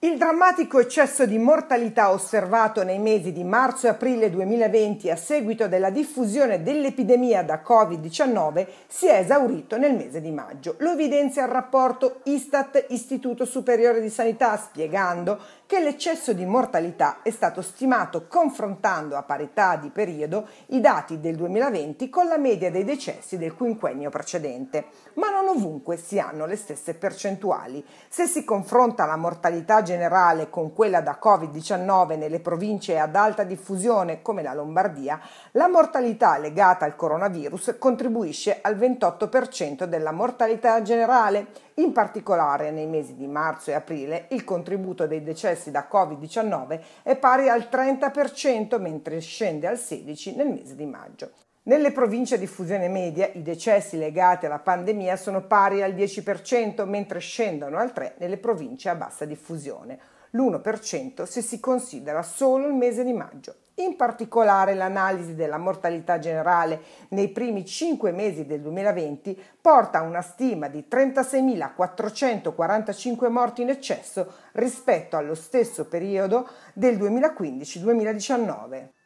Il drammatico eccesso di mortalità osservato nei mesi di marzo e aprile 2020 a seguito della diffusione dell'epidemia da Covid-19 si è esaurito nel mese di maggio. Lo evidenzia il rapporto Istat Istituto Superiore di Sanità spiegando che l'eccesso di mortalità è stato stimato confrontando a parità di periodo i dati del 2020 con la media dei decessi del quinquennio precedente. Ma non ovunque si hanno le stesse percentuali. Se si confronta la mortalità generale con quella da Covid-19 nelle province ad alta diffusione come la Lombardia, la mortalità legata al coronavirus contribuisce al 28% della mortalità generale. In particolare nei mesi di marzo e aprile il contributo dei decessi da Covid-19 è pari al 30%, mentre scende al 16% nel mese di maggio. Nelle province di fusione media i decessi legati alla pandemia sono pari al 10%, mentre scendono al 3% nelle province a bassa diffusione, l'1% se si considera solo il mese di maggio. In particolare l'analisi della mortalità generale nei primi 5 mesi del 2020 porta a una stima di 36.445 morti in eccesso rispetto allo stesso periodo del 2015-2019.